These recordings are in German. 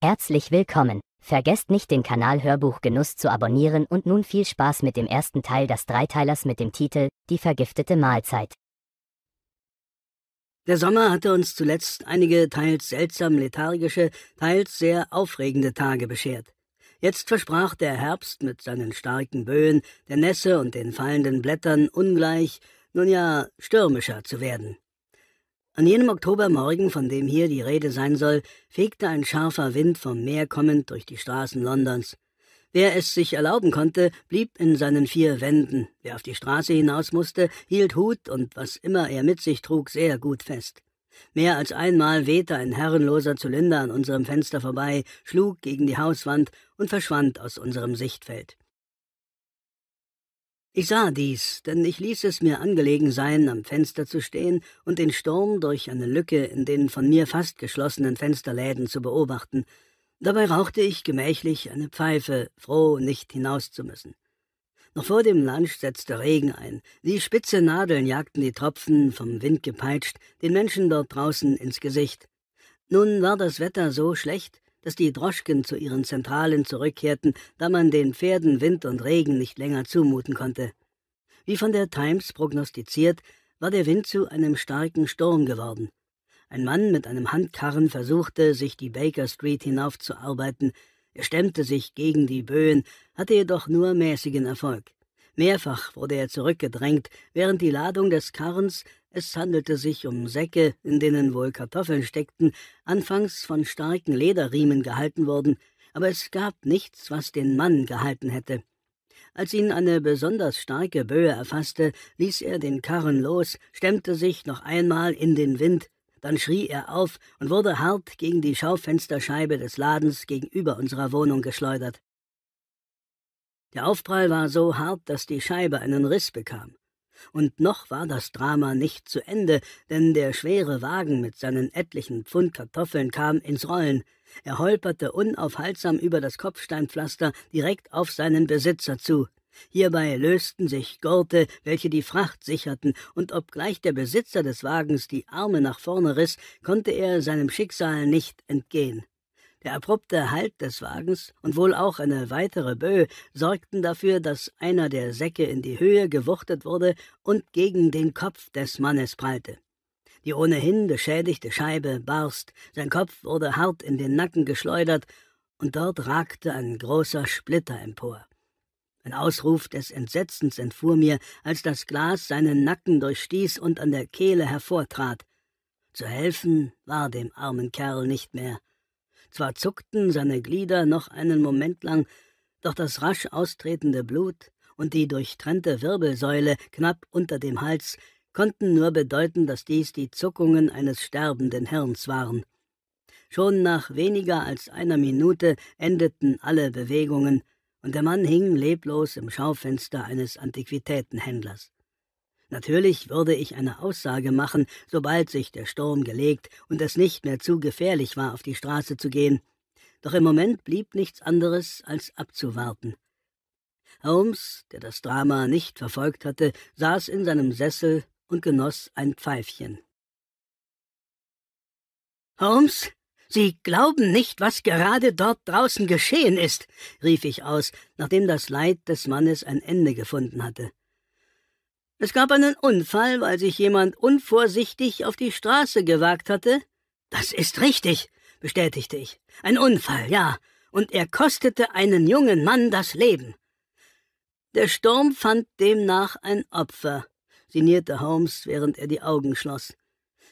Herzlich willkommen. Vergesst nicht, den Kanal Hörbuch Genuss zu abonnieren und nun viel Spaß mit dem ersten Teil des Dreiteilers mit dem Titel Die vergiftete Mahlzeit. Der Sommer hatte uns zuletzt einige teils seltsam lethargische, teils sehr aufregende Tage beschert. Jetzt versprach der Herbst mit seinen starken Böen, der Nässe und den fallenden Blättern ungleich, nun ja, stürmischer zu werden. An jenem Oktobermorgen, von dem hier die Rede sein soll, fegte ein scharfer Wind vom Meer kommend durch die Straßen Londons. Wer es sich erlauben konnte, blieb in seinen vier Wänden. Wer auf die Straße hinaus musste, hielt Hut und was immer er mit sich trug, sehr gut fest. Mehr als einmal wehte ein herrenloser Zylinder an unserem Fenster vorbei, schlug gegen die Hauswand und verschwand aus unserem Sichtfeld. Ich sah dies, denn ich ließ es mir angelegen sein, am Fenster zu stehen und den Sturm durch eine Lücke in den von mir fast geschlossenen Fensterläden zu beobachten. Dabei rauchte ich gemächlich eine Pfeife, froh, nicht hinaus zu müssen. Noch vor dem Lunch setzte Regen ein. Wie spitze Nadeln jagten die Tropfen, vom Wind gepeitscht, den Menschen dort draußen ins Gesicht. Nun war das Wetter so schlecht, dass die Droschken zu ihren Zentralen zurückkehrten, da man den Pferden Wind und Regen nicht länger zumuten konnte. Wie von der Times prognostiziert, war der Wind zu einem starken Sturm geworden. Ein Mann mit einem Handkarren versuchte, sich die Baker Street hinaufzuarbeiten. Er stemmte sich gegen die Böen, hatte jedoch nur mäßigen Erfolg. Mehrfach wurde er zurückgedrängt, während die Ladung des Karrens, es handelte sich um Säcke, in denen wohl Kartoffeln steckten, anfangs von starken Lederriemen gehalten wurden, aber es gab nichts, was den Mann gehalten hätte. Als ihn eine besonders starke Böe erfasste, ließ er den Karren los, stemmte sich noch einmal in den Wind, dann schrie er auf und wurde hart gegen die Schaufensterscheibe des Ladens gegenüber unserer Wohnung geschleudert. Der Aufprall war so hart, dass die Scheibe einen Riss bekam. Und noch war das Drama nicht zu Ende, denn der schwere Wagen mit seinen etlichen Pfund Kartoffeln kam ins Rollen. Er holperte unaufhaltsam über das Kopfsteinpflaster direkt auf seinen Besitzer zu. Hierbei lösten sich Gurte, welche die Fracht sicherten, und obgleich der Besitzer des Wagens die Arme nach vorne riss, konnte er seinem Schicksal nicht entgehen. Der abrupte Halt des Wagens und wohl auch eine weitere Böe sorgten dafür, dass einer der Säcke in die Höhe gewuchtet wurde und gegen den Kopf des Mannes prallte. Die ohnehin beschädigte Scheibe barst, sein Kopf wurde hart in den Nacken geschleudert, und dort ragte ein großer Splitter empor. Ein Ausruf des Entsetzens entfuhr mir, als das Glas seinen Nacken durchstieß und an der Kehle hervortrat. Zu helfen war dem armen Kerl nicht mehr. Zwar zuckten seine Glieder noch einen Moment lang, doch das rasch austretende Blut und die durchtrennte Wirbelsäule knapp unter dem Hals konnten nur bedeuten, dass dies die Zuckungen eines sterbenden Hirns waren. Schon nach weniger als einer Minute endeten alle Bewegungen, und der Mann hing leblos im Schaufenster eines Antiquitätenhändlers. Natürlich würde ich eine Aussage machen, sobald sich der Sturm gelegt und es nicht mehr zu gefährlich war, auf die Straße zu gehen. Doch im Moment blieb nichts anderes, als abzuwarten. Holmes, der das Drama nicht verfolgt hatte, saß in seinem Sessel und genoss ein Pfeifchen. Holmes, Sie glauben nicht, was gerade dort draußen geschehen ist, rief ich aus, nachdem das Leid des Mannes ein Ende gefunden hatte. Es gab einen Unfall, weil sich jemand unvorsichtig auf die Straße gewagt hatte. Das ist richtig, bestätigte ich. Ein Unfall, ja, und er kostete einen jungen Mann das Leben. Der Sturm fand demnach ein Opfer, sinnierte Holmes, während er die Augen schloss.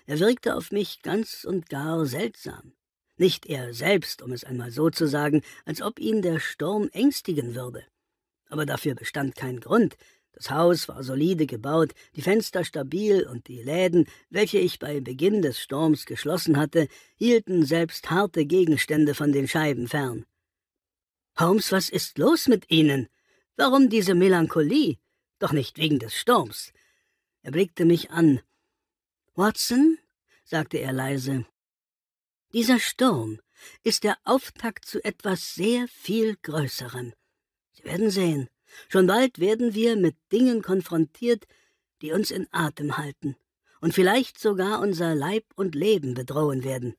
Er wirkte auf mich ganz und gar seltsam. Nicht er selbst, um es einmal so zu sagen, als ob ihn der Sturm ängstigen würde. Aber dafür bestand kein Grund, das Haus war solide gebaut, die Fenster stabil und die Läden, welche ich bei Beginn des Sturms geschlossen hatte, hielten selbst harte Gegenstände von den Scheiben fern. Holmes, was ist los mit Ihnen? Warum diese Melancholie? Doch nicht wegen des Sturms. Er blickte mich an. Watson, sagte er leise, dieser Sturm ist der Auftakt zu etwas sehr viel Größerem. Sie werden sehen. Schon bald werden wir mit Dingen konfrontiert, die uns in Atem halten und vielleicht sogar unser Leib und Leben bedrohen werden.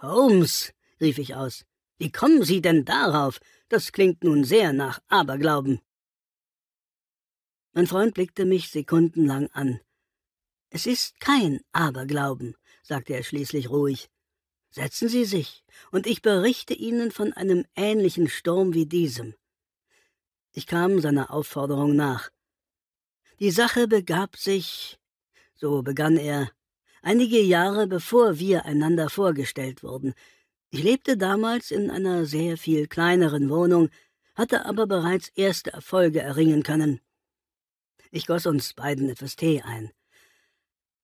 Holmes, rief ich aus, wie kommen Sie denn darauf? Das klingt nun sehr nach Aberglauben. Mein Freund blickte mich sekundenlang an. Es ist kein Aberglauben, sagte er schließlich ruhig. Setzen Sie sich, und ich berichte Ihnen von einem ähnlichen Sturm wie diesem. Ich kam seiner Aufforderung nach. Die Sache begab sich, so begann er, einige Jahre bevor wir einander vorgestellt wurden. Ich lebte damals in einer sehr viel kleineren Wohnung, hatte aber bereits erste Erfolge erringen können. Ich goss uns beiden etwas Tee ein.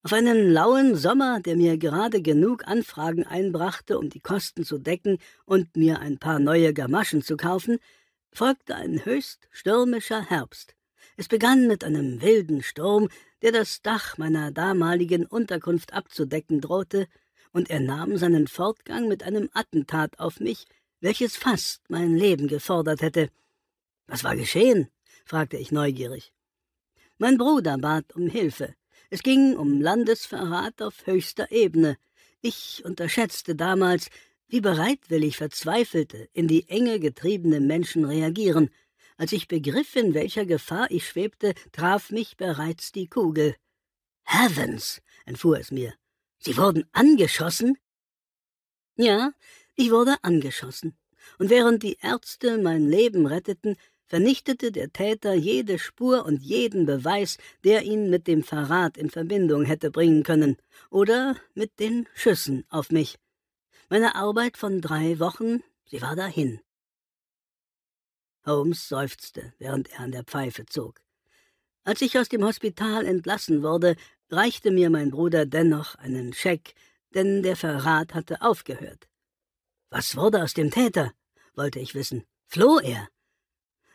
Auf einen lauen Sommer, der mir gerade genug Anfragen einbrachte, um die Kosten zu decken und mir ein paar neue Gamaschen zu kaufen, folgte ein höchst stürmischer Herbst. Es begann mit einem wilden Sturm, der das Dach meiner damaligen Unterkunft abzudecken drohte, und er nahm seinen Fortgang mit einem Attentat auf mich, welches fast mein Leben gefordert hätte. Was war geschehen? fragte ich neugierig. Mein Bruder bat um Hilfe. Es ging um Landesverrat auf höchster Ebene. Ich unterschätzte damals, wie bereitwillig verzweifelte, in die Enge getriebene Menschen reagieren. Als ich begriff, in welcher Gefahr ich schwebte, traf mich bereits die Kugel. Heavens, entfuhr es mir. Sie wurden angeschossen? Ja, ich wurde angeschossen. Und während die Ärzte mein Leben retteten, vernichtete der Täter jede Spur und jeden Beweis, der ihn mit dem Verrat in Verbindung hätte bringen können oder mit den Schüssen auf mich. Meine Arbeit von drei Wochen, sie war dahin. Holmes seufzte, während er an der Pfeife zog. Als ich aus dem Hospital entlassen wurde, reichte mir mein Bruder dennoch einen Scheck, denn der Verrat hatte aufgehört. Was wurde aus dem Täter? wollte ich wissen. Floh er?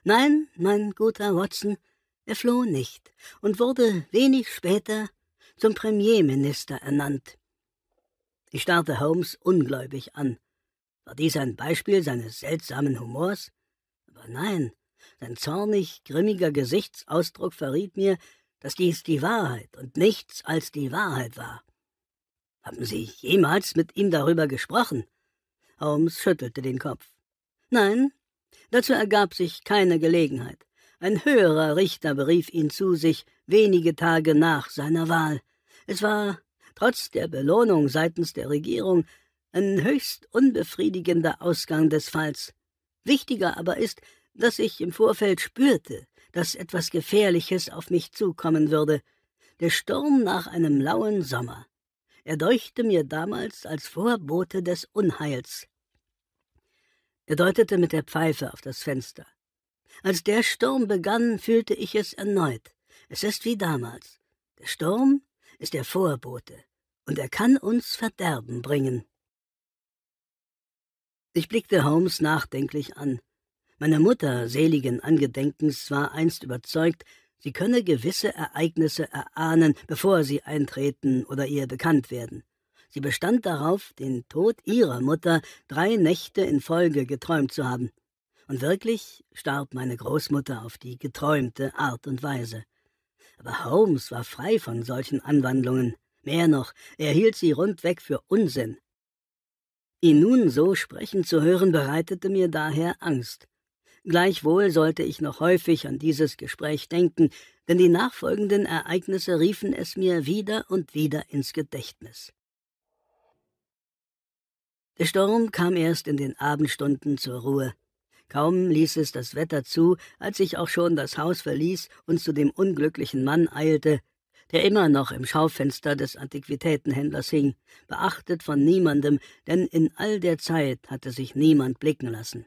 Nein, mein guter Watson, er floh nicht und wurde wenig später zum Premierminister ernannt. Ich starrte Holmes ungläubig an. War dies ein Beispiel seines seltsamen Humors? Aber nein, sein zornig, grimmiger Gesichtsausdruck verriet mir, dass dies die Wahrheit und nichts als die Wahrheit war. Haben Sie jemals mit ihm darüber gesprochen? Holmes schüttelte den Kopf. Nein, dazu ergab sich keine Gelegenheit. Ein höherer Richter berief ihn zu sich wenige Tage nach seiner Wahl. Es war trotz der Belohnung seitens der Regierung ein höchst unbefriedigender Ausgang des Falls. Wichtiger aber ist, dass ich im Vorfeld spürte, dass etwas Gefährliches auf mich zukommen würde. Der Sturm nach einem lauen Sommer. Er deuchte mir damals als Vorbote des Unheils. Er deutete mit der Pfeife auf das Fenster. Als der Sturm begann, fühlte ich es erneut. Es ist wie damals. Der Sturm ist der Vorbote, und er kann uns Verderben bringen. Ich blickte Holmes nachdenklich an. Meine Mutter, seligen Angedenkens, war einst überzeugt, sie könne gewisse Ereignisse erahnen, bevor sie eintreten oder ihr bekannt werden. Sie bestand darauf, den Tod ihrer Mutter drei Nächte in Folge geträumt zu haben. Und wirklich starb meine Großmutter auf die geträumte Art und Weise aber Holmes war frei von solchen Anwandlungen. Mehr noch, er hielt sie rundweg für Unsinn. Ihn nun so sprechen zu hören, bereitete mir daher Angst. Gleichwohl sollte ich noch häufig an dieses Gespräch denken, denn die nachfolgenden Ereignisse riefen es mir wieder und wieder ins Gedächtnis. Der Sturm kam erst in den Abendstunden zur Ruhe. Kaum ließ es das Wetter zu, als ich auch schon das Haus verließ und zu dem unglücklichen Mann eilte, der immer noch im Schaufenster des Antiquitätenhändlers hing, beachtet von niemandem, denn in all der Zeit hatte sich niemand blicken lassen.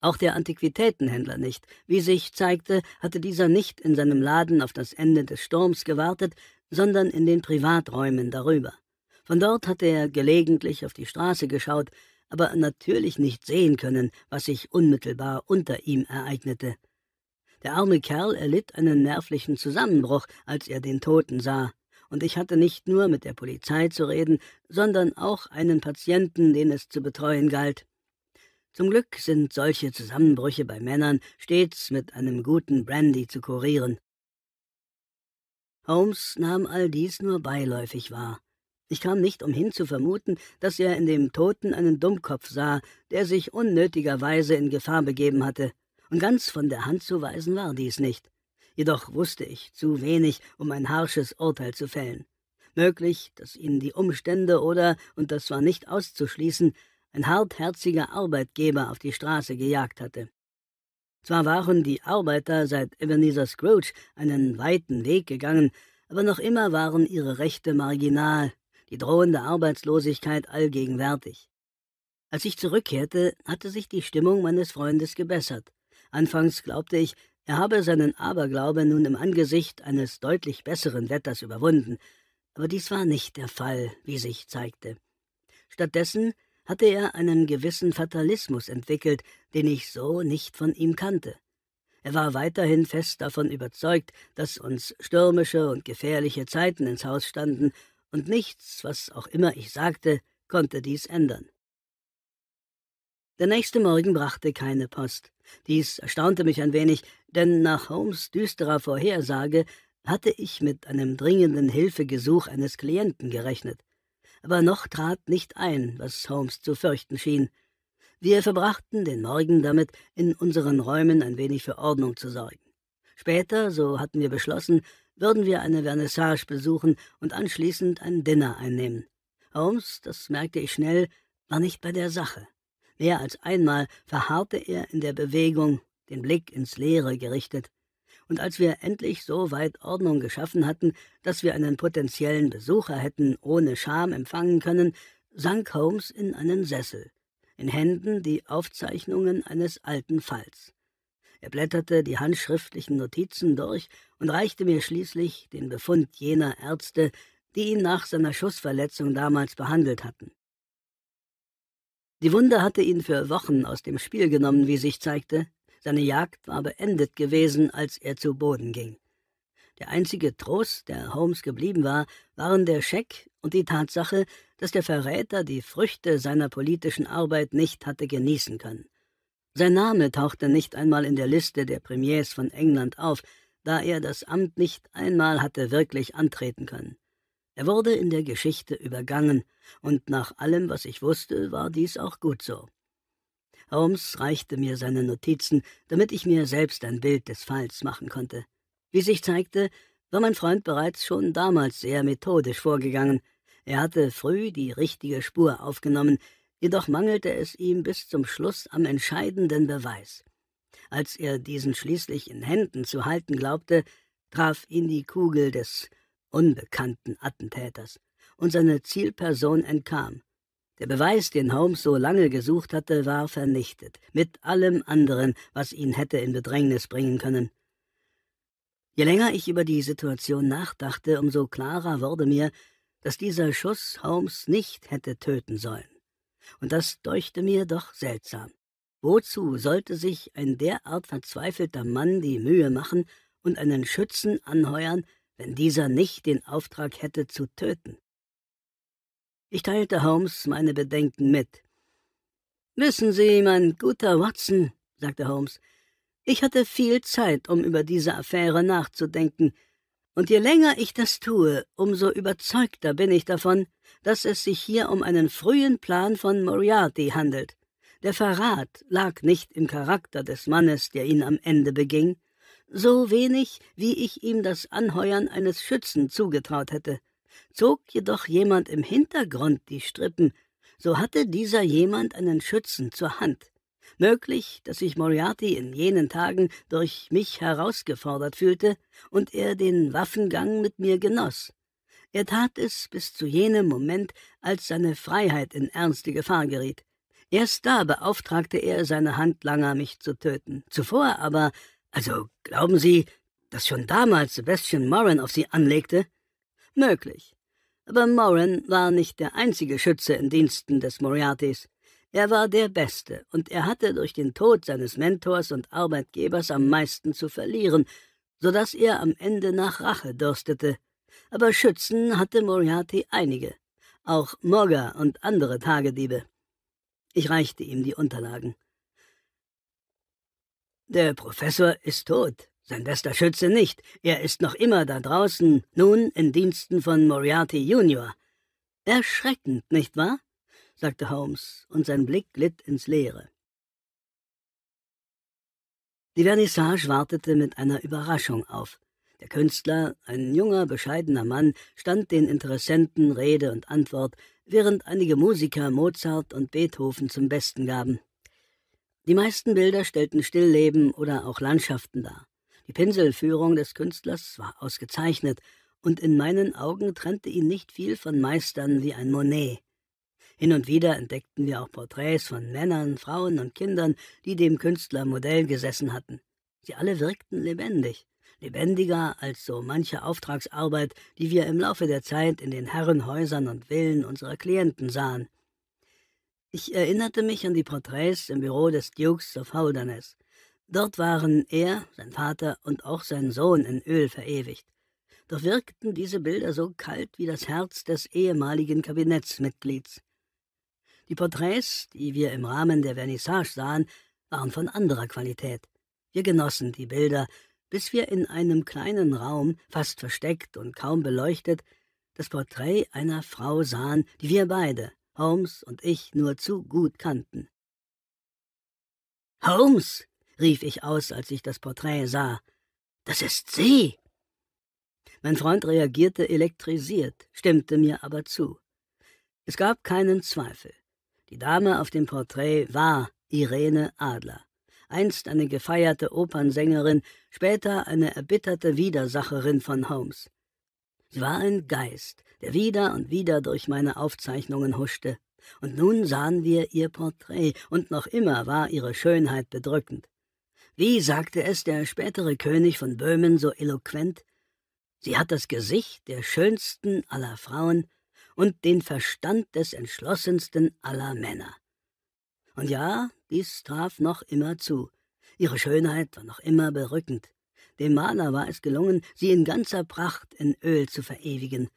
Auch der Antiquitätenhändler nicht. Wie sich zeigte, hatte dieser nicht in seinem Laden auf das Ende des Sturms gewartet, sondern in den Privaträumen darüber. Von dort hatte er gelegentlich auf die Straße geschaut, aber natürlich nicht sehen können, was sich unmittelbar unter ihm ereignete. Der arme Kerl erlitt einen nervlichen Zusammenbruch, als er den Toten sah, und ich hatte nicht nur mit der Polizei zu reden, sondern auch einen Patienten, den es zu betreuen galt. Zum Glück sind solche Zusammenbrüche bei Männern stets mit einem guten Brandy zu kurieren. Holmes nahm all dies nur beiläufig wahr. Ich kam nicht umhin zu vermuten, dass er in dem Toten einen Dummkopf sah, der sich unnötigerweise in Gefahr begeben hatte. Und ganz von der Hand zu weisen war dies nicht. Jedoch wusste ich zu wenig, um ein harsches Urteil zu fällen. Möglich, dass ihn die Umstände oder, und das war nicht auszuschließen, ein hartherziger Arbeitgeber auf die Straße gejagt hatte. Zwar waren die Arbeiter seit Ebenezer Scrooge einen weiten Weg gegangen, aber noch immer waren ihre Rechte marginal die drohende Arbeitslosigkeit allgegenwärtig. Als ich zurückkehrte, hatte sich die Stimmung meines Freundes gebessert. Anfangs glaubte ich, er habe seinen Aberglaube nun im Angesicht eines deutlich besseren Wetters überwunden, aber dies war nicht der Fall, wie sich zeigte. Stattdessen hatte er einen gewissen Fatalismus entwickelt, den ich so nicht von ihm kannte. Er war weiterhin fest davon überzeugt, dass uns stürmische und gefährliche Zeiten ins Haus standen und nichts, was auch immer ich sagte, konnte dies ändern. Der nächste Morgen brachte keine Post. Dies erstaunte mich ein wenig, denn nach Holmes düsterer Vorhersage hatte ich mit einem dringenden Hilfegesuch eines Klienten gerechnet. Aber noch trat nicht ein, was Holmes zu fürchten schien. Wir verbrachten den Morgen damit, in unseren Räumen ein wenig für Ordnung zu sorgen. Später, so hatten wir beschlossen, würden wir eine Vernissage besuchen und anschließend ein Dinner einnehmen. Holmes, das merkte ich schnell, war nicht bei der Sache. Mehr als einmal verharrte er in der Bewegung, den Blick ins Leere gerichtet. Und als wir endlich so weit Ordnung geschaffen hatten, dass wir einen potenziellen Besucher hätten ohne Scham empfangen können, sank Holmes in einen Sessel, in Händen die Aufzeichnungen eines alten Falls. Er blätterte die handschriftlichen Notizen durch und reichte mir schließlich den Befund jener Ärzte, die ihn nach seiner Schussverletzung damals behandelt hatten. Die Wunde hatte ihn für Wochen aus dem Spiel genommen, wie sich zeigte. Seine Jagd war beendet gewesen, als er zu Boden ging. Der einzige Trost, der Holmes geblieben war, waren der Scheck und die Tatsache, dass der Verräter die Früchte seiner politischen Arbeit nicht hatte genießen können. Sein Name tauchte nicht einmal in der Liste der Premiers von England auf, da er das Amt nicht einmal hatte wirklich antreten können. Er wurde in der Geschichte übergangen, und nach allem, was ich wusste, war dies auch gut so. Holmes reichte mir seine Notizen, damit ich mir selbst ein Bild des Falls machen konnte. Wie sich zeigte, war mein Freund bereits schon damals sehr methodisch vorgegangen. Er hatte früh die richtige Spur aufgenommen, Jedoch mangelte es ihm bis zum Schluss am entscheidenden Beweis. Als er diesen schließlich in Händen zu halten glaubte, traf ihn die Kugel des unbekannten Attentäters, und seine Zielperson entkam. Der Beweis, den Holmes so lange gesucht hatte, war vernichtet, mit allem anderen, was ihn hätte in Bedrängnis bringen können. Je länger ich über die Situation nachdachte, umso klarer wurde mir, dass dieser Schuss Holmes nicht hätte töten sollen und das deuchte mir doch seltsam. Wozu sollte sich ein derart verzweifelter Mann die Mühe machen und einen Schützen anheuern, wenn dieser nicht den Auftrag hätte zu töten? Ich teilte Holmes meine Bedenken mit. Wissen Sie, mein guter Watson, sagte Holmes, ich hatte viel Zeit, um über diese Affäre nachzudenken, und je länger ich das tue, umso überzeugter bin ich davon, dass es sich hier um einen frühen Plan von Moriarty handelt. Der Verrat lag nicht im Charakter des Mannes, der ihn am Ende beging, so wenig, wie ich ihm das Anheuern eines Schützen zugetraut hätte. Zog jedoch jemand im Hintergrund die Strippen, so hatte dieser jemand einen Schützen zur Hand. Möglich, dass sich Moriarty in jenen Tagen durch mich herausgefordert fühlte und er den Waffengang mit mir genoss. Er tat es bis zu jenem Moment, als seine Freiheit in ernste Gefahr geriet. Erst da beauftragte er seine Handlanger, mich zu töten. Zuvor aber, also glauben Sie, dass schon damals Sebastian Moran auf sie anlegte? Möglich. Aber Moran war nicht der einzige Schütze in Diensten des Moriartys. Er war der Beste, und er hatte durch den Tod seines Mentors und Arbeitgebers am meisten zu verlieren, so dass er am Ende nach Rache dürstete. Aber Schützen hatte Moriarty einige, auch Mogger und andere Tagediebe. Ich reichte ihm die Unterlagen. Der Professor ist tot, sein bester Schütze nicht. Er ist noch immer da draußen, nun in Diensten von Moriarty Junior. Erschreckend, nicht wahr? sagte Holmes, und sein Blick glitt ins Leere. Die Vernissage wartete mit einer Überraschung auf. Der Künstler, ein junger, bescheidener Mann, stand den Interessenten Rede und Antwort, während einige Musiker Mozart und Beethoven zum Besten gaben. Die meisten Bilder stellten Stillleben oder auch Landschaften dar. Die Pinselführung des Künstlers war ausgezeichnet, und in meinen Augen trennte ihn nicht viel von Meistern wie ein Monet. Hin und wieder entdeckten wir auch Porträts von Männern, Frauen und Kindern, die dem Künstler Modell gesessen hatten. Sie alle wirkten lebendig, lebendiger als so manche Auftragsarbeit, die wir im Laufe der Zeit in den Herrenhäusern und Villen unserer Klienten sahen. Ich erinnerte mich an die Porträts im Büro des Dukes of Holderness. Dort waren er, sein Vater und auch sein Sohn in Öl verewigt. Doch wirkten diese Bilder so kalt wie das Herz des ehemaligen Kabinettsmitglieds. Die Porträts, die wir im Rahmen der Vernissage sahen, waren von anderer Qualität. Wir genossen die Bilder, bis wir in einem kleinen Raum, fast versteckt und kaum beleuchtet, das Porträt einer Frau sahen, die wir beide, Holmes und ich, nur zu gut kannten. Holmes, rief ich aus, als ich das Porträt sah, das ist sie. Mein Freund reagierte elektrisiert, stimmte mir aber zu. Es gab keinen Zweifel. Die Dame auf dem Porträt war Irene Adler, einst eine gefeierte Opernsängerin, später eine erbitterte Widersacherin von Holmes. Sie war ein Geist, der wieder und wieder durch meine Aufzeichnungen huschte, und nun sahen wir ihr Porträt, und noch immer war ihre Schönheit bedrückend. Wie sagte es der spätere König von Böhmen so eloquent? Sie hat das Gesicht der schönsten aller Frauen, und den Verstand des entschlossensten aller Männer. Und ja, dies traf noch immer zu. Ihre Schönheit war noch immer berückend. Dem Maler war es gelungen, sie in ganzer Pracht in Öl zu verewigen.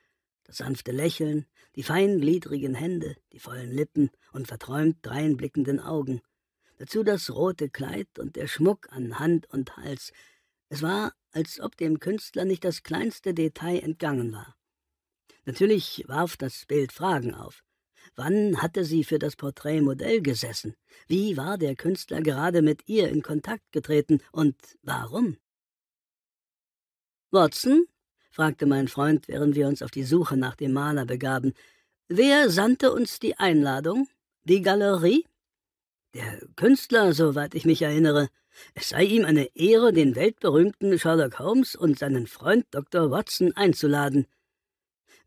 Das sanfte Lächeln, die feingliedrigen Hände, die vollen Lippen und verträumt dreinblickenden Augen. Dazu das rote Kleid und der Schmuck an Hand und Hals. Es war, als ob dem Künstler nicht das kleinste Detail entgangen war. Natürlich warf das Bild Fragen auf. Wann hatte sie für das Porträt Modell gesessen? Wie war der Künstler gerade mit ihr in Kontakt getreten und warum? Watson? fragte mein Freund, während wir uns auf die Suche nach dem Maler begaben. Wer sandte uns die Einladung? Die Galerie? Der Künstler, soweit ich mich erinnere. Es sei ihm eine Ehre, den weltberühmten Sherlock Holmes und seinen Freund Dr. Watson einzuladen.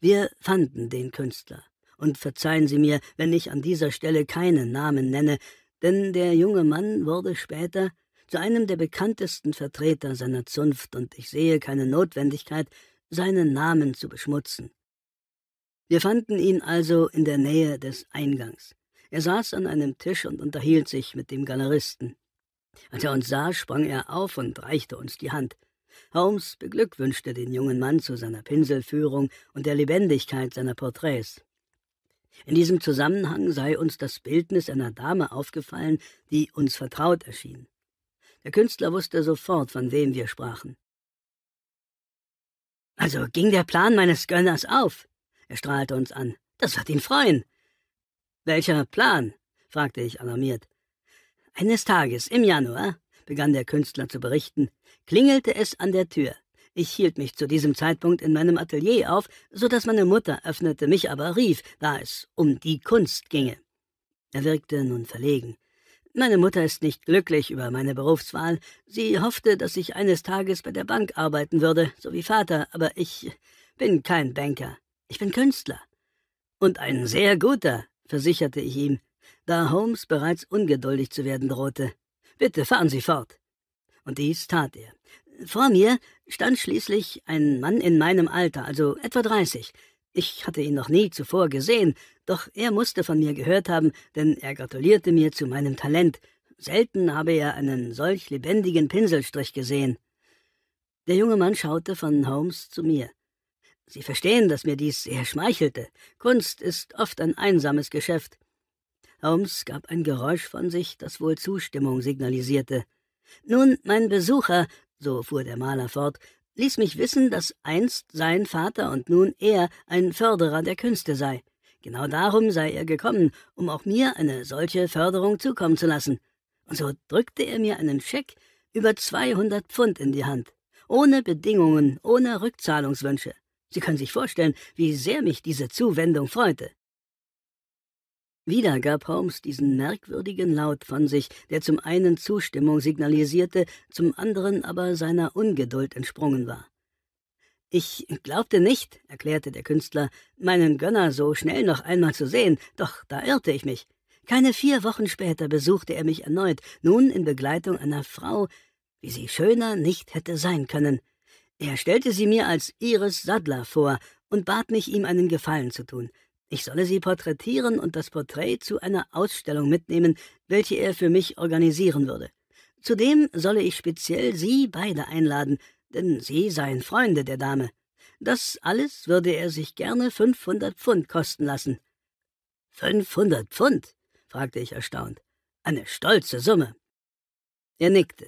Wir fanden den Künstler. Und verzeihen Sie mir, wenn ich an dieser Stelle keinen Namen nenne, denn der junge Mann wurde später zu einem der bekanntesten Vertreter seiner Zunft, und ich sehe keine Notwendigkeit, seinen Namen zu beschmutzen. Wir fanden ihn also in der Nähe des Eingangs. Er saß an einem Tisch und unterhielt sich mit dem Galeristen. Als er uns sah, sprang er auf und reichte uns die Hand. Holmes beglückwünschte den jungen Mann zu seiner Pinselführung und der Lebendigkeit seiner Porträts. In diesem Zusammenhang sei uns das Bildnis einer Dame aufgefallen, die uns vertraut erschien. Der Künstler wusste sofort, von wem wir sprachen. Also ging der Plan meines Gönners auf. Er strahlte uns an. Das wird ihn freuen. Welcher Plan? fragte ich alarmiert. Eines Tages im Januar begann der Künstler zu berichten, klingelte es an der Tür. Ich hielt mich zu diesem Zeitpunkt in meinem Atelier auf, so dass meine Mutter öffnete, mich aber rief, da es um die Kunst ginge. Er wirkte nun verlegen. Meine Mutter ist nicht glücklich über meine Berufswahl. Sie hoffte, dass ich eines Tages bei der Bank arbeiten würde, so wie Vater, aber ich bin kein Banker. Ich bin Künstler. Und ein sehr guter, versicherte ich ihm, da Holmes bereits ungeduldig zu werden drohte. Bitte fahren Sie fort. Und dies tat er. Vor mir stand schließlich ein Mann in meinem Alter, also etwa dreißig. Ich hatte ihn noch nie zuvor gesehen, doch er musste von mir gehört haben, denn er gratulierte mir zu meinem Talent. Selten habe er einen solch lebendigen Pinselstrich gesehen. Der junge Mann schaute von Holmes zu mir. Sie verstehen, dass mir dies sehr schmeichelte. Kunst ist oft ein einsames Geschäft. Holmes gab ein Geräusch von sich, das wohl Zustimmung signalisierte. Nun, mein Besucher, so fuhr der Maler fort, ließ mich wissen, dass einst sein Vater und nun er ein Förderer der Künste sei. Genau darum sei er gekommen, um auch mir eine solche Förderung zukommen zu lassen. Und so drückte er mir einen Scheck über 200 Pfund in die Hand. Ohne Bedingungen, ohne Rückzahlungswünsche. Sie können sich vorstellen, wie sehr mich diese Zuwendung freute. Wieder gab Holmes diesen merkwürdigen Laut von sich, der zum einen Zustimmung signalisierte, zum anderen aber seiner Ungeduld entsprungen war. Ich glaubte nicht, erklärte der Künstler, meinen Gönner so schnell noch einmal zu sehen, doch da irrte ich mich. Keine vier Wochen später besuchte er mich erneut, nun in Begleitung einer Frau, wie sie schöner nicht hätte sein können. Er stellte sie mir als Iris Sadler vor und bat mich, ihm einen Gefallen zu tun. Ich solle sie porträtieren und das Porträt zu einer Ausstellung mitnehmen, welche er für mich organisieren würde. Zudem solle ich speziell Sie beide einladen, denn Sie seien Freunde der Dame. Das alles würde er sich gerne 500 Pfund kosten lassen. 500 Pfund? fragte ich erstaunt. Eine stolze Summe. Er nickte.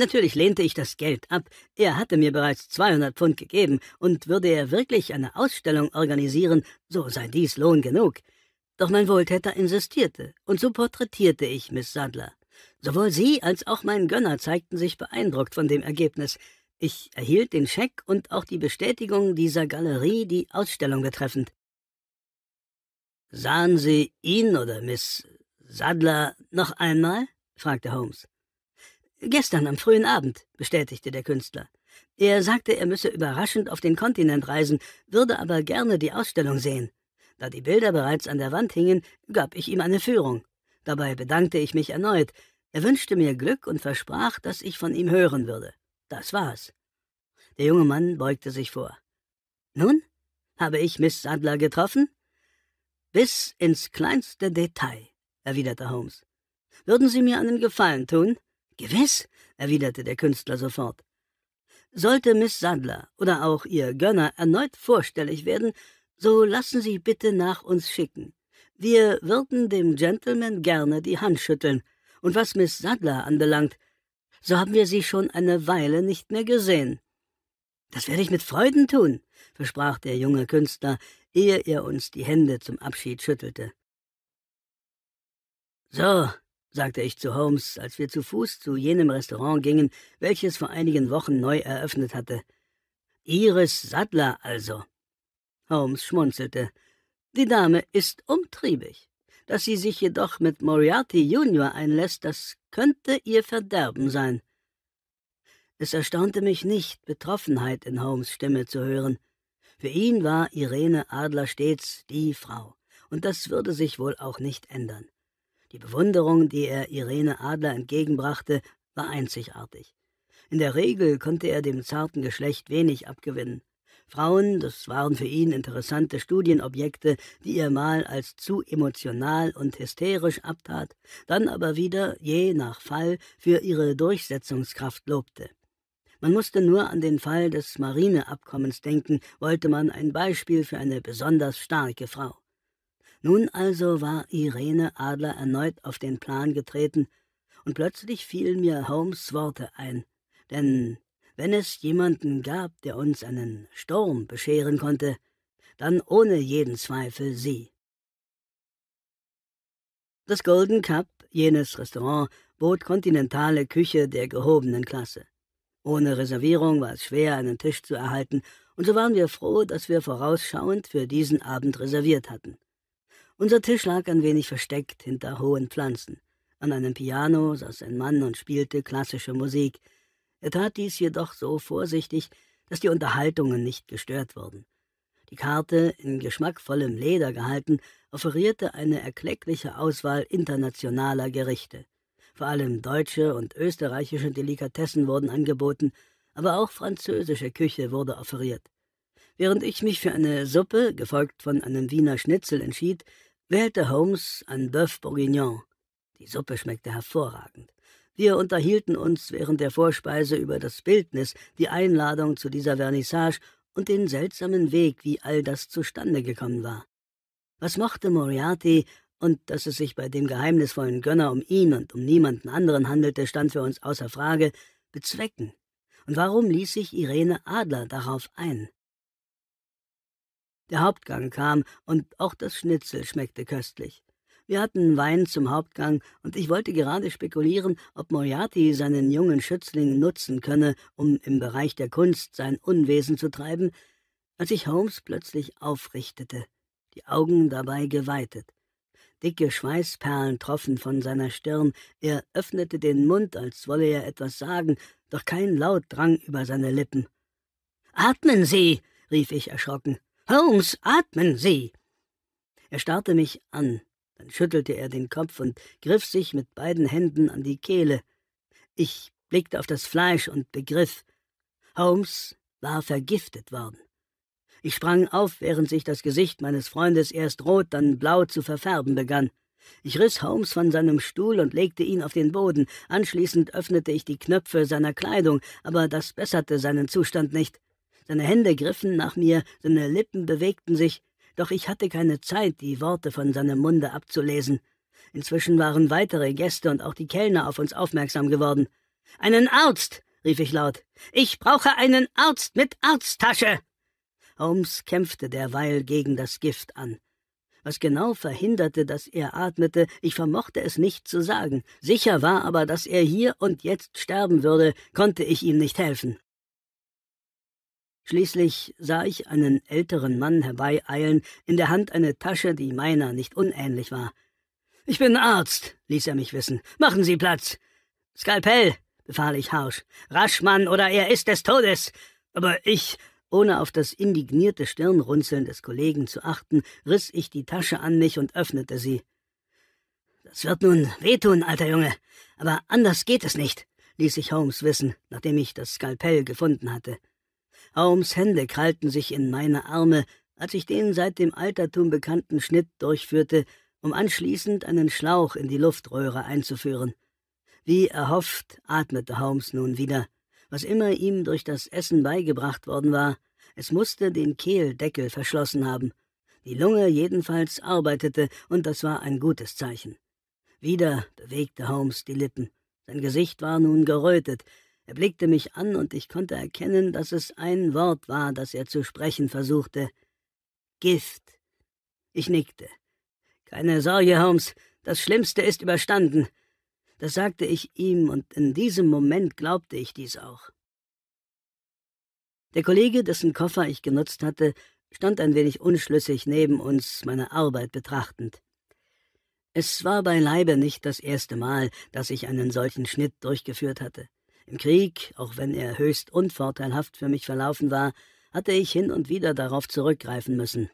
Natürlich lehnte ich das Geld ab, er hatte mir bereits 200 Pfund gegeben, und würde er wirklich eine Ausstellung organisieren, so sei dies Lohn genug. Doch mein Wohltäter insistierte, und so porträtierte ich Miss Sadler. Sowohl sie als auch mein Gönner zeigten sich beeindruckt von dem Ergebnis. Ich erhielt den Scheck und auch die Bestätigung dieser Galerie, die Ausstellung betreffend. Sahen Sie ihn oder Miss Sadler noch einmal? fragte Holmes. Gestern am frühen Abend, bestätigte der Künstler. Er sagte, er müsse überraschend auf den Kontinent reisen, würde aber gerne die Ausstellung sehen. Da die Bilder bereits an der Wand hingen, gab ich ihm eine Führung. Dabei bedankte ich mich erneut. Er wünschte mir Glück und versprach, dass ich von ihm hören würde. Das war's. Der junge Mann beugte sich vor. Nun, habe ich Miss Sadler getroffen? Bis ins kleinste Detail, erwiderte Holmes. Würden Sie mir einen Gefallen tun? Gewiss, erwiderte der Künstler sofort. Sollte Miss Sadler oder auch ihr Gönner erneut vorstellig werden, so lassen Sie bitte nach uns schicken. Wir würden dem Gentleman gerne die Hand schütteln. Und was Miss Sadler anbelangt, so haben wir sie schon eine Weile nicht mehr gesehen. Das werde ich mit Freuden tun, versprach der junge Künstler, ehe er uns die Hände zum Abschied schüttelte. So, sagte ich zu Holmes, als wir zu Fuß zu jenem Restaurant gingen, welches vor einigen Wochen neu eröffnet hatte. Iris Sattler also. Holmes schmunzelte. Die Dame ist umtriebig. Dass sie sich jedoch mit Moriarty Junior einlässt, das könnte ihr Verderben sein. Es erstaunte mich nicht, Betroffenheit in Holmes Stimme zu hören. Für ihn war Irene Adler stets die Frau, und das würde sich wohl auch nicht ändern. Die Bewunderung, die er Irene Adler entgegenbrachte, war einzigartig. In der Regel konnte er dem zarten Geschlecht wenig abgewinnen. Frauen, das waren für ihn interessante Studienobjekte, die er mal als zu emotional und hysterisch abtat, dann aber wieder, je nach Fall, für ihre Durchsetzungskraft lobte. Man musste nur an den Fall des Marineabkommens denken, wollte man ein Beispiel für eine besonders starke Frau. Nun also war Irene Adler erneut auf den Plan getreten, und plötzlich fielen mir Holmes Worte ein. Denn wenn es jemanden gab, der uns einen Sturm bescheren konnte, dann ohne jeden Zweifel sie. Das Golden Cup, jenes Restaurant, bot kontinentale Küche der gehobenen Klasse. Ohne Reservierung war es schwer, einen Tisch zu erhalten, und so waren wir froh, dass wir vorausschauend für diesen Abend reserviert hatten. Unser Tisch lag ein wenig versteckt hinter hohen Pflanzen. An einem Piano saß ein Mann und spielte klassische Musik. Er tat dies jedoch so vorsichtig, dass die Unterhaltungen nicht gestört wurden. Die Karte, in geschmackvollem Leder gehalten, offerierte eine erkleckliche Auswahl internationaler Gerichte. Vor allem deutsche und österreichische Delikatessen wurden angeboten, aber auch französische Küche wurde offeriert. Während ich mich für eine Suppe, gefolgt von einem Wiener Schnitzel, entschied, wählte Holmes ein Bœuf Bourguignon. Die Suppe schmeckte hervorragend. Wir unterhielten uns während der Vorspeise über das Bildnis, die Einladung zu dieser Vernissage und den seltsamen Weg, wie all das zustande gekommen war. Was mochte Moriarty und dass es sich bei dem geheimnisvollen Gönner um ihn und um niemanden anderen handelte, stand für uns außer Frage, bezwecken. Und warum ließ sich Irene Adler darauf ein? Der Hauptgang kam, und auch das Schnitzel schmeckte köstlich. Wir hatten Wein zum Hauptgang, und ich wollte gerade spekulieren, ob Moriarty seinen jungen Schützling nutzen könne, um im Bereich der Kunst sein Unwesen zu treiben, als ich Holmes plötzlich aufrichtete, die Augen dabei geweitet. Dicke Schweißperlen troffen von seiner Stirn, er öffnete den Mund, als wolle er etwas sagen, doch kein Laut drang über seine Lippen. Atmen Sie! rief ich erschrocken. Holmes, atmen Sie! Er starrte mich an, dann schüttelte er den Kopf und griff sich mit beiden Händen an die Kehle. Ich blickte auf das Fleisch und begriff, Holmes war vergiftet worden. Ich sprang auf, während sich das Gesicht meines Freundes erst rot, dann blau zu verfärben begann. Ich riss Holmes von seinem Stuhl und legte ihn auf den Boden. Anschließend öffnete ich die Knöpfe seiner Kleidung, aber das besserte seinen Zustand nicht. Seine Hände griffen nach mir, seine Lippen bewegten sich, doch ich hatte keine Zeit, die Worte von seinem Munde abzulesen. Inzwischen waren weitere Gäste und auch die Kellner auf uns aufmerksam geworden. Einen Arzt! rief ich laut. Ich brauche einen Arzt mit Arzttasche! Holmes kämpfte derweil gegen das Gift an. Was genau verhinderte, dass er atmete, ich vermochte es nicht zu sagen. Sicher war aber, dass er hier und jetzt sterben würde, konnte ich ihm nicht helfen. Schließlich sah ich einen älteren Mann herbeieilen, in der Hand eine Tasche, die meiner nicht unähnlich war. Ich bin Arzt, ließ er mich wissen. Machen Sie Platz. Skalpell, befahl ich harsch. Rasch, Mann, oder er ist des Todes. Aber ich, ohne auf das indignierte Stirnrunzeln des Kollegen zu achten, riss ich die Tasche an mich und öffnete sie. Das wird nun wehtun, alter Junge, aber anders geht es nicht, ließ ich Holmes wissen, nachdem ich das Skalpell gefunden hatte. Aums Hände krallten sich in meine Arme, als ich den seit dem Altertum bekannten Schnitt durchführte, um anschließend einen Schlauch in die Luftröhre einzuführen. Wie erhofft atmete Holmes nun wieder. Was immer ihm durch das Essen beigebracht worden war, es musste den Kehldeckel verschlossen haben. Die Lunge jedenfalls arbeitete, und das war ein gutes Zeichen. Wieder bewegte Holmes die Lippen. Sein Gesicht war nun gerötet, er blickte mich an, und ich konnte erkennen, dass es ein Wort war, das er zu sprechen versuchte. Gift. Ich nickte. Keine Sorge, Holmes, das Schlimmste ist überstanden. Das sagte ich ihm, und in diesem Moment glaubte ich dies auch. Der Kollege, dessen Koffer ich genutzt hatte, stand ein wenig unschlüssig neben uns, meine Arbeit betrachtend. Es war beileibe nicht das erste Mal, dass ich einen solchen Schnitt durchgeführt hatte. Im Krieg, auch wenn er höchst unvorteilhaft für mich verlaufen war, hatte ich hin und wieder darauf zurückgreifen müssen.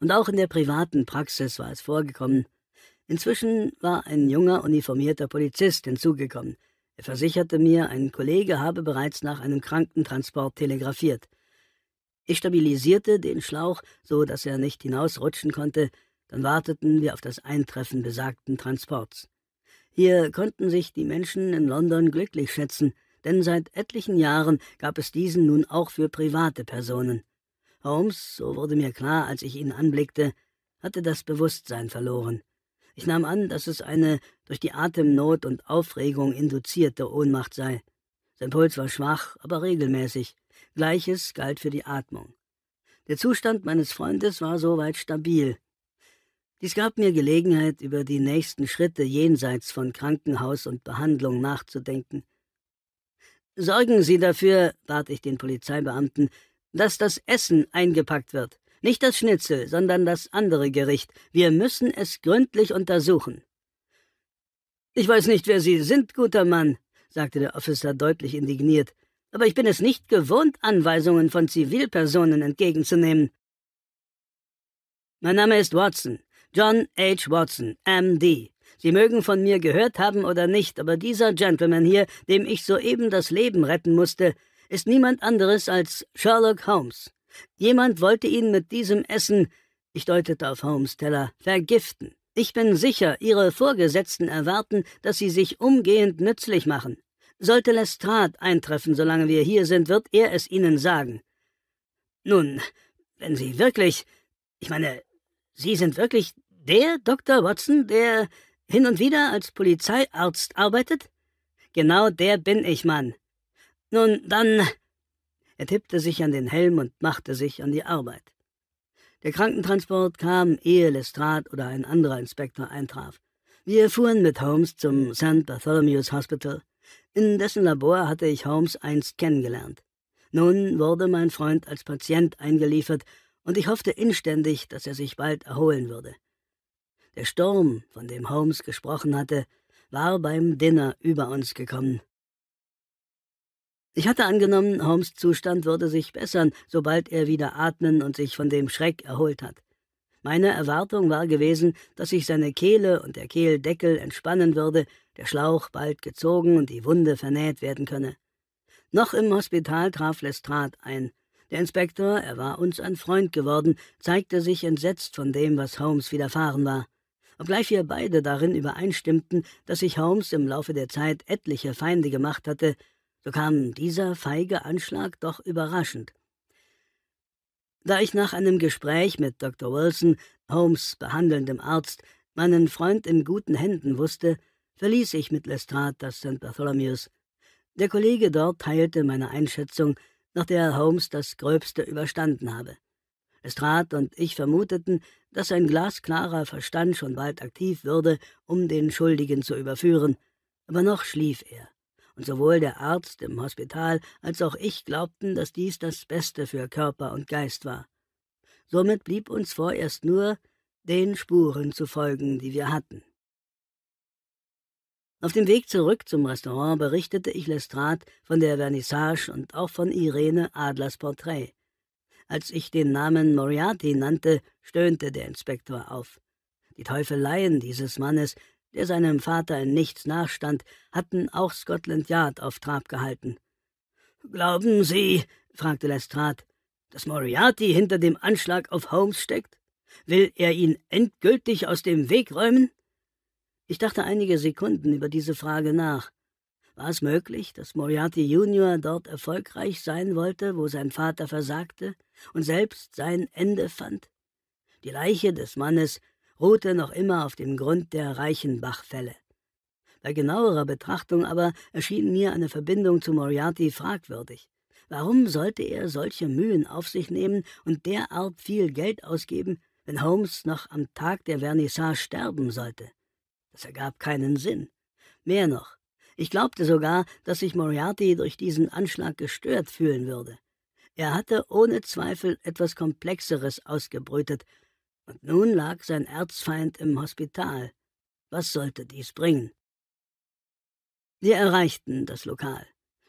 Und auch in der privaten Praxis war es vorgekommen. Inzwischen war ein junger, uniformierter Polizist hinzugekommen. Er versicherte mir, ein Kollege habe bereits nach einem Krankentransport telegrafiert. Ich stabilisierte den Schlauch, so dass er nicht hinausrutschen konnte, dann warteten wir auf das Eintreffen besagten Transports. Hier konnten sich die Menschen in London glücklich schätzen, denn seit etlichen Jahren gab es diesen nun auch für private Personen. Holmes, so wurde mir klar, als ich ihn anblickte, hatte das Bewusstsein verloren. Ich nahm an, dass es eine durch die Atemnot und Aufregung induzierte Ohnmacht sei. Sein Puls war schwach, aber regelmäßig. Gleiches galt für die Atmung. Der Zustand meines Freundes war soweit stabil, dies gab mir Gelegenheit, über die nächsten Schritte jenseits von Krankenhaus und Behandlung nachzudenken. Sorgen Sie dafür, bat ich den Polizeibeamten, dass das Essen eingepackt wird. Nicht das Schnitzel, sondern das andere Gericht. Wir müssen es gründlich untersuchen. Ich weiß nicht, wer Sie sind, guter Mann, sagte der Officer deutlich indigniert, aber ich bin es nicht gewohnt, Anweisungen von Zivilpersonen entgegenzunehmen. Mein Name ist Watson, John H. Watson, MD. Sie mögen von mir gehört haben oder nicht, aber dieser Gentleman hier, dem ich soeben das Leben retten musste, ist niemand anderes als Sherlock Holmes. Jemand wollte ihn mit diesem Essen, ich deutete auf Holmes Teller, vergiften. Ich bin sicher, Ihre Vorgesetzten erwarten, dass Sie sich umgehend nützlich machen. Sollte Lestrade eintreffen, solange wir hier sind, wird er es Ihnen sagen. Nun, wenn Sie wirklich, ich meine, Sie sind wirklich der Dr. Watson, der hin und wieder als Polizeiarzt arbeitet? Genau der bin ich, Mann. Nun, dann. Er tippte sich an den Helm und machte sich an die Arbeit. Der Krankentransport kam, ehe Lestrade oder ein anderer Inspektor eintraf. Wir fuhren mit Holmes zum St. Bartholomew's Hospital. In dessen Labor hatte ich Holmes einst kennengelernt. Nun wurde mein Freund als Patient eingeliefert, und ich hoffte inständig, dass er sich bald erholen würde. Der Sturm, von dem Holmes gesprochen hatte, war beim Dinner über uns gekommen. Ich hatte angenommen, Holmes Zustand würde sich bessern, sobald er wieder atmen und sich von dem Schreck erholt hat. Meine Erwartung war gewesen, dass sich seine Kehle und der Kehldeckel entspannen würde, der Schlauch bald gezogen und die Wunde vernäht werden könne. Noch im Hospital traf Lestrade ein. Der Inspektor, er war uns ein Freund geworden, zeigte sich entsetzt von dem, was Holmes widerfahren war obgleich wir beide darin übereinstimmten, dass sich Holmes im Laufe der Zeit etliche Feinde gemacht hatte, so kam dieser feige Anschlag doch überraschend. Da ich nach einem Gespräch mit Dr. Wilson, Holmes behandelndem Arzt, meinen Freund in guten Händen wusste, verließ ich mit Lestrade das St. Bartholomews. Der Kollege dort teilte meine Einschätzung, nach der Holmes das Gröbste überstanden habe. Lestrade und ich vermuteten, dass ein glasklarer Verstand schon bald aktiv würde, um den Schuldigen zu überführen. Aber noch schlief er, und sowohl der Arzt im Hospital als auch ich glaubten, dass dies das Beste für Körper und Geist war. Somit blieb uns vorerst nur, den Spuren zu folgen, die wir hatten. Auf dem Weg zurück zum Restaurant berichtete ich Lestrade von der Vernissage und auch von Irene Adlers Porträt. Als ich den Namen Moriarty nannte, stöhnte der Inspektor auf. Die Teufeleien dieses Mannes, der seinem Vater in nichts nachstand, hatten auch Scotland Yard auf Trab gehalten. »Glauben Sie«, fragte Lestrade, »dass Moriarty hinter dem Anschlag auf Holmes steckt? Will er ihn endgültig aus dem Weg räumen?« Ich dachte einige Sekunden über diese Frage nach. War es möglich, dass Moriarty Junior dort erfolgreich sein wollte, wo sein Vater versagte und selbst sein Ende fand? Die Leiche des Mannes ruhte noch immer auf dem Grund der Reichenbach-Fälle. Bei genauerer Betrachtung aber erschien mir eine Verbindung zu Moriarty fragwürdig. Warum sollte er solche Mühen auf sich nehmen und derart viel Geld ausgeben, wenn Holmes noch am Tag der Vernissage sterben sollte? Das ergab keinen Sinn. Mehr noch, ich glaubte sogar, dass sich Moriarty durch diesen Anschlag gestört fühlen würde. Er hatte ohne Zweifel etwas Komplexeres ausgebrütet, und nun lag sein Erzfeind im Hospital. Was sollte dies bringen? Wir erreichten das Lokal.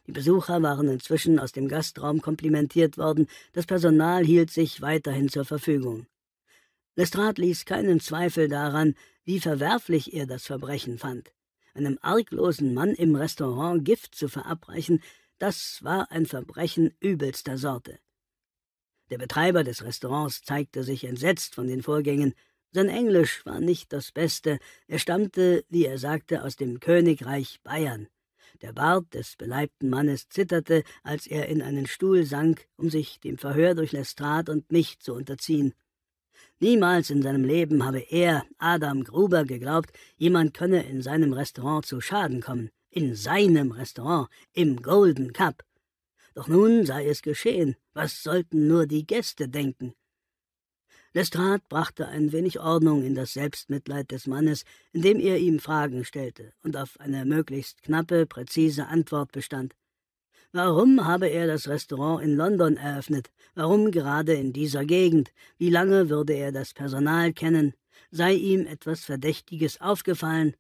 Die Besucher waren inzwischen aus dem Gastraum komplimentiert worden, das Personal hielt sich weiterhin zur Verfügung. Lestrade ließ keinen Zweifel daran, wie verwerflich er das Verbrechen fand einem arglosen Mann im Restaurant Gift zu verabreichen, das war ein Verbrechen übelster Sorte. Der Betreiber des Restaurants zeigte sich entsetzt von den Vorgängen. Sein Englisch war nicht das Beste. Er stammte, wie er sagte, aus dem Königreich Bayern. Der Bart des beleibten Mannes zitterte, als er in einen Stuhl sank, um sich dem Verhör durch Lestrade und mich zu unterziehen. Niemals in seinem Leben habe er, Adam Gruber, geglaubt, jemand könne in seinem Restaurant zu Schaden kommen. In seinem Restaurant, im Golden Cup. Doch nun sei es geschehen. Was sollten nur die Gäste denken? Lestrade brachte ein wenig Ordnung in das Selbstmitleid des Mannes, indem er ihm Fragen stellte und auf eine möglichst knappe, präzise Antwort bestand. Warum habe er das Restaurant in London eröffnet? Warum gerade in dieser Gegend? Wie lange würde er das Personal kennen? Sei ihm etwas Verdächtiges aufgefallen?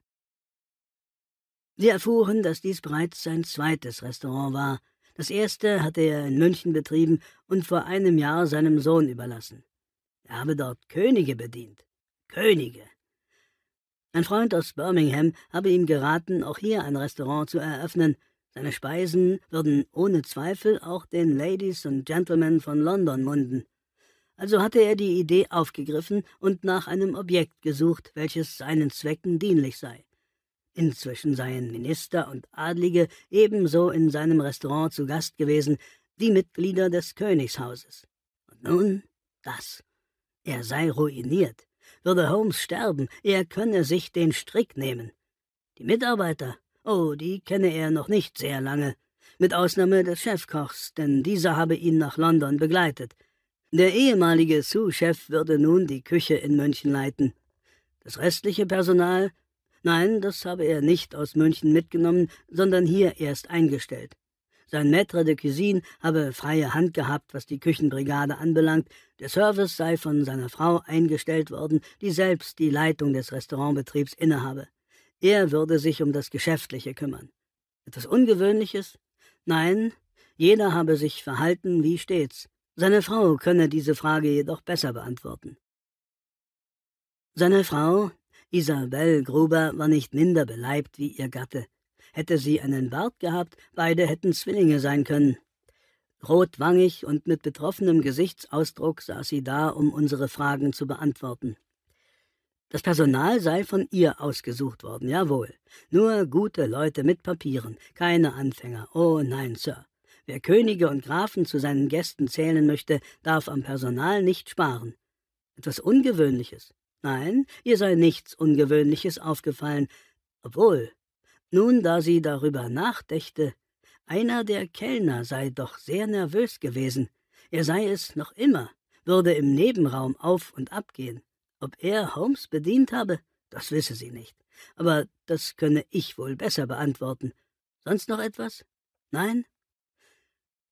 Sie erfuhren, dass dies bereits sein zweites Restaurant war. Das erste hatte er in München betrieben und vor einem Jahr seinem Sohn überlassen. Er habe dort Könige bedient. Könige. Ein Freund aus Birmingham habe ihm geraten, auch hier ein Restaurant zu eröffnen, seine Speisen würden ohne Zweifel auch den Ladies und Gentlemen von London munden. Also hatte er die Idee aufgegriffen und nach einem Objekt gesucht, welches seinen Zwecken dienlich sei. Inzwischen seien Minister und Adlige ebenso in seinem Restaurant zu Gast gewesen, wie Mitglieder des Königshauses. Und nun das. Er sei ruiniert, würde Holmes sterben, er könne sich den Strick nehmen. Die Mitarbeiter Oh, die kenne er noch nicht sehr lange, mit Ausnahme des Chefkochs, denn dieser habe ihn nach London begleitet. Der ehemalige Sous-Chef würde nun die Küche in München leiten. Das restliche Personal? Nein, das habe er nicht aus München mitgenommen, sondern hier erst eingestellt. Sein Maître de Cuisine habe freie Hand gehabt, was die Küchenbrigade anbelangt. Der Service sei von seiner Frau eingestellt worden, die selbst die Leitung des Restaurantbetriebs innehabe. Er würde sich um das Geschäftliche kümmern. Etwas Ungewöhnliches? Nein, jeder habe sich verhalten wie stets. Seine Frau könne diese Frage jedoch besser beantworten. Seine Frau, Isabel Gruber, war nicht minder beleibt wie ihr Gatte. Hätte sie einen Bart gehabt, beide hätten Zwillinge sein können. Rotwangig und mit betroffenem Gesichtsausdruck saß sie da, um unsere Fragen zu beantworten. Das Personal sei von ihr ausgesucht worden, jawohl. Nur gute Leute mit Papieren, keine Anfänger. Oh nein, Sir. Wer Könige und Grafen zu seinen Gästen zählen möchte, darf am Personal nicht sparen. Etwas Ungewöhnliches. Nein, ihr sei nichts Ungewöhnliches aufgefallen. Obwohl, nun da sie darüber nachdächte, einer der Kellner sei doch sehr nervös gewesen. Er sei es noch immer, würde im Nebenraum auf und ab gehen. Ob er Holmes bedient habe, das wisse sie nicht. Aber das könne ich wohl besser beantworten. Sonst noch etwas? Nein?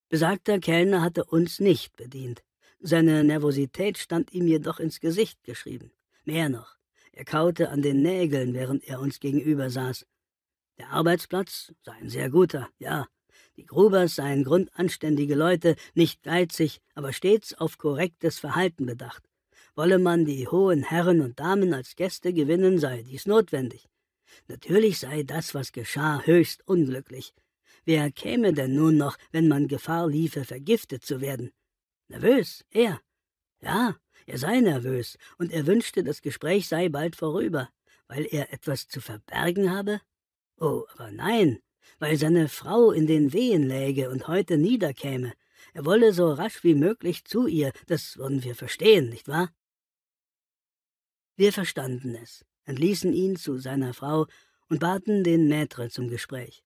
Besagter Kellner hatte uns nicht bedient. Seine Nervosität stand ihm jedoch ins Gesicht geschrieben. Mehr noch, er kaute an den Nägeln, während er uns gegenüber saß. Der Arbeitsplatz sei ein sehr guter, ja. Die Grubers seien grundanständige Leute, nicht geizig, aber stets auf korrektes Verhalten bedacht wolle man die hohen Herren und Damen als Gäste gewinnen, sei dies notwendig. Natürlich sei das, was geschah, höchst unglücklich. Wer käme denn nun noch, wenn man Gefahr liefe, vergiftet zu werden? Nervös, er. Ja, er sei nervös, und er wünschte, das Gespräch sei bald vorüber, weil er etwas zu verbergen habe? Oh, aber nein, weil seine Frau in den Wehen läge und heute niederkäme. Er wolle so rasch wie möglich zu ihr, das würden wir verstehen, nicht wahr? Wir verstanden es, entließen ihn zu seiner Frau und baten den Maître zum Gespräch.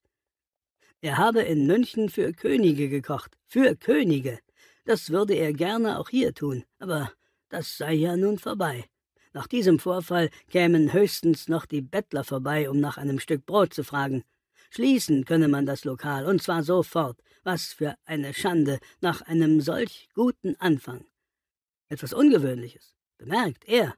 Er habe in München für Könige gekocht, für Könige. Das würde er gerne auch hier tun, aber das sei ja nun vorbei. Nach diesem Vorfall kämen höchstens noch die Bettler vorbei, um nach einem Stück Brot zu fragen. Schließen könne man das Lokal, und zwar sofort. Was für eine Schande nach einem solch guten Anfang. Etwas Ungewöhnliches. Bemerkt er,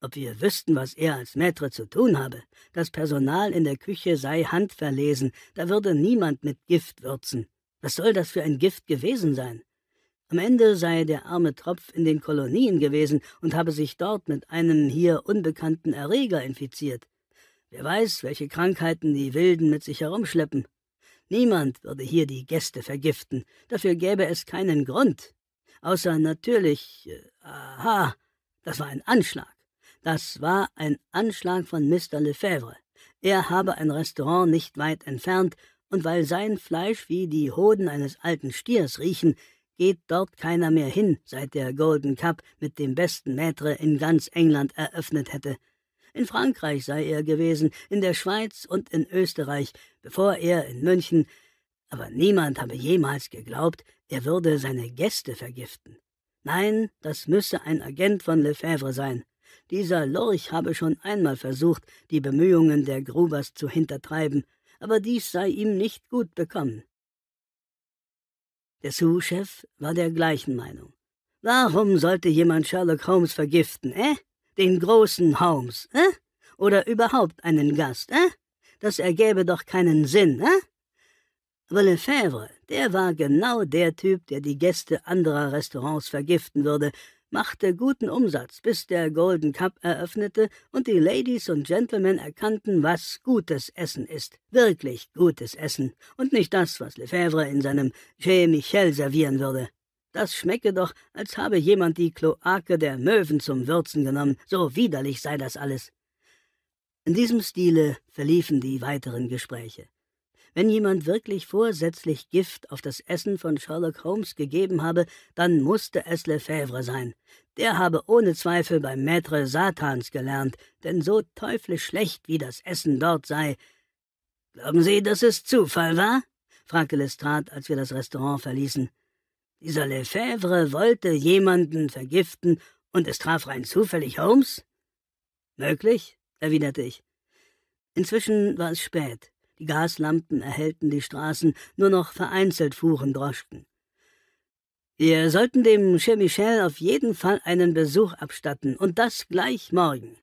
ob wir wüssten, was er als Maître zu tun habe. Das Personal in der Küche sei handverlesen, da würde niemand mit Gift würzen. Was soll das für ein Gift gewesen sein? Am Ende sei der arme Tropf in den Kolonien gewesen und habe sich dort mit einem hier unbekannten Erreger infiziert. Wer weiß, welche Krankheiten die Wilden mit sich herumschleppen. Niemand würde hier die Gäste vergiften, dafür gäbe es keinen Grund. Außer natürlich, äh, aha, das war ein Anschlag. Das war ein Anschlag von Mr. Lefebvre. Er habe ein Restaurant nicht weit entfernt, und weil sein Fleisch wie die Hoden eines alten Stiers riechen, geht dort keiner mehr hin, seit der Golden Cup mit dem besten Maitre in ganz England eröffnet hätte. In Frankreich sei er gewesen, in der Schweiz und in Österreich, bevor er in München, aber niemand habe jemals geglaubt, er würde seine Gäste vergiften. Nein, das müsse ein Agent von Lefebvre sein. Dieser Lorch habe schon einmal versucht, die Bemühungen der Grubers zu hintertreiben, aber dies sei ihm nicht gut bekommen. Der Sous-Chef war der gleichen Meinung. Warum sollte jemand Sherlock Holmes vergiften, eh? Den großen Holmes, eh? Oder überhaupt einen Gast, eh? Das ergäbe doch keinen Sinn, eh? Aber Lefebvre, der war genau der Typ, der die Gäste anderer Restaurants vergiften würde, machte guten Umsatz, bis der Golden Cup eröffnete und die Ladies und Gentlemen erkannten, was gutes Essen ist, wirklich gutes Essen, und nicht das, was Lefebvre in seinem Chez Michel servieren würde. Das schmecke doch, als habe jemand die Kloake der Möwen zum Würzen genommen, so widerlich sei das alles. In diesem Stile verliefen die weiteren Gespräche. Wenn jemand wirklich vorsätzlich Gift auf das Essen von Sherlock Holmes gegeben habe, dann musste es Lefebvre sein. Der habe ohne Zweifel beim Maître Satans gelernt, denn so teuflisch schlecht wie das Essen dort sei. Glauben Sie, dass es Zufall war? fragte Lestrade, als wir das Restaurant verließen. Dieser Lefebvre wollte jemanden vergiften und es traf rein zufällig Holmes? Möglich, erwiderte ich. Inzwischen war es spät. Die Gaslampen erhellten die Straßen, nur noch vereinzelt fuhren Droschken. Wir sollten dem Cher Michel auf jeden Fall einen Besuch abstatten, und das gleich morgen.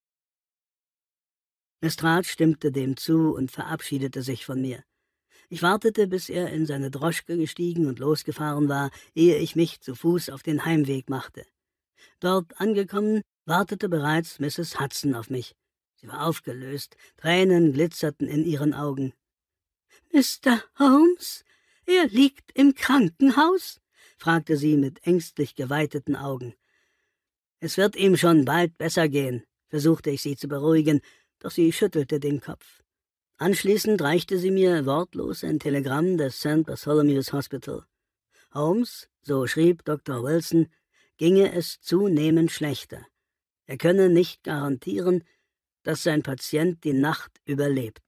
Lestrade stimmte dem zu und verabschiedete sich von mir. Ich wartete, bis er in seine Droschke gestiegen und losgefahren war, ehe ich mich zu Fuß auf den Heimweg machte. Dort angekommen, wartete bereits Mrs. Hudson auf mich. Sie war aufgelöst, Tränen glitzerten in ihren Augen. Mr. Holmes? Er liegt im Krankenhaus? fragte sie mit ängstlich geweiteten Augen. Es wird ihm schon bald besser gehen, versuchte ich sie zu beruhigen, doch sie schüttelte den Kopf. Anschließend reichte sie mir wortlos ein Telegramm des St. Bartholomew's Hospital. Holmes, so schrieb Dr. Wilson, ginge es zunehmend schlechter. Er könne nicht garantieren, dass sein Patient die Nacht überlebt.